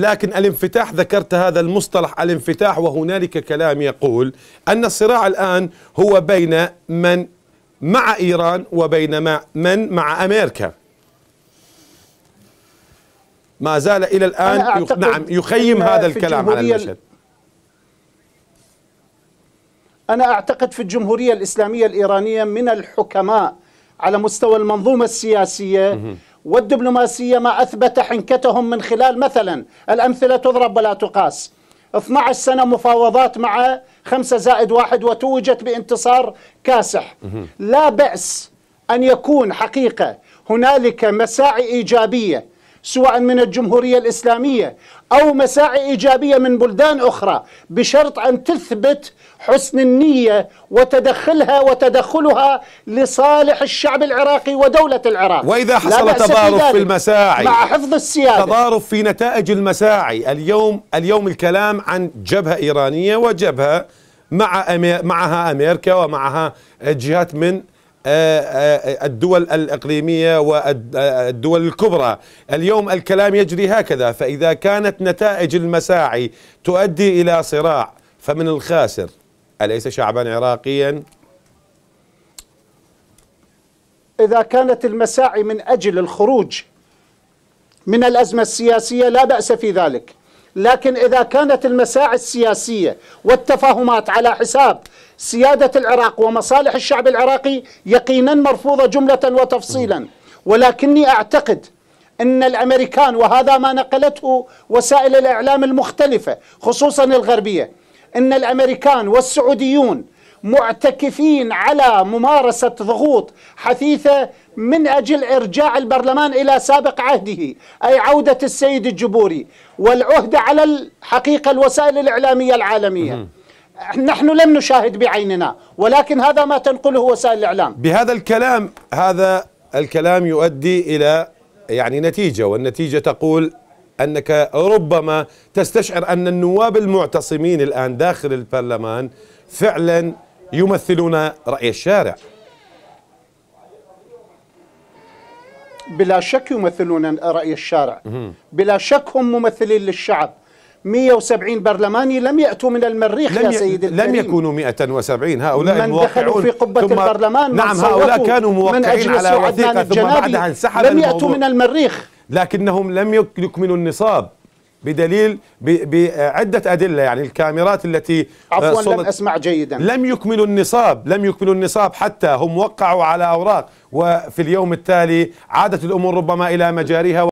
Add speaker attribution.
Speaker 1: لكن الانفتاح ذكرت هذا المصطلح الانفتاح وهنالك كلام يقول أن الصراع الآن هو بين من مع إيران وبين من مع أمريكا ما زال إلى الآن يخ... نعم يخيم هذا الكلام على المشهد
Speaker 2: أنا أعتقد في الجمهورية الإسلامية الإيرانية من الحكماء على مستوى المنظومة السياسية والدبلوماسية ما أثبت حنكتهم من خلال مثلا الأمثلة تضرب ولا تقاس 12 سنة مفاوضات مع خمسة زائد واحد وتوجت بانتصار كاسح لا بأس أن يكون حقيقة هنالك مساعي إيجابية سواء من الجمهورية الإسلامية أو مساعي إيجابية من بلدان أخرى بشرط أن تثبت حسن النية وتدخلها وتدخلها لصالح الشعب العراقي ودولة العراق وإذا حصل تضارب في, المساعي مع حفظ السيادة
Speaker 1: تضارب في نتائج المساعي اليوم اليوم الكلام عن جبهة إيرانية وجبهة مع معها أمريكا ومعها جهات من آه، آه، الدول الإقليمية والدول الكبرى اليوم الكلام يجري هكذا فإذا كانت نتائج المساعي تؤدي إلى صراع فمن الخاسر أليس شعبا عراقيا؟
Speaker 2: إذا كانت المساعي من أجل الخروج من الأزمة السياسية لا بأس في ذلك لكن إذا كانت المساعي السياسية والتفاهمات على حساب سيادة العراق ومصالح الشعب العراقي يقينا مرفوضة جملة وتفصيلا ولكني أعتقد أن الأمريكان وهذا ما نقلته وسائل الإعلام المختلفة خصوصا الغربية أن الأمريكان والسعوديون معتكفين على ممارسة ضغوط حثيثة من أجل إرجاع البرلمان إلى سابق عهده أي عودة السيد الجبوري والعهدة على الحقيقة الوسائل الإعلامية العالمية نحن لم نشاهد بعيننا ولكن هذا ما تنقله وسائل الإعلام
Speaker 1: بهذا الكلام هذا الكلام يؤدي إلى يعني نتيجة والنتيجة تقول أنك ربما تستشعر أن النواب المعتصمين الآن داخل البرلمان فعلا يمثلون رأي الشارع
Speaker 2: بلا شك يمثلون رأي الشارع بلا شك هم ممثلين للشعب 170 برلماني لم يأتوا من المريخ لم يا سيدي الكريم لم يكونوا
Speaker 1: 170 هؤلاء من دخلوا في قبة البرلمان نعم هؤلاء كانوا موقعين على وثيقة ثم بعدها انسحب لم يأتوا من
Speaker 2: المريخ
Speaker 1: لكنهم لم يكملوا النصاب بدليل بعدة أدلة يعني الكاميرات التي آه، عفوا لم أسمع
Speaker 2: جيدا لم
Speaker 1: يكملوا النصاب لم يكملوا النصاب حتى هم وقعوا على أوراق وفي اليوم التالي عادت الأمور ربما إلى مجاريها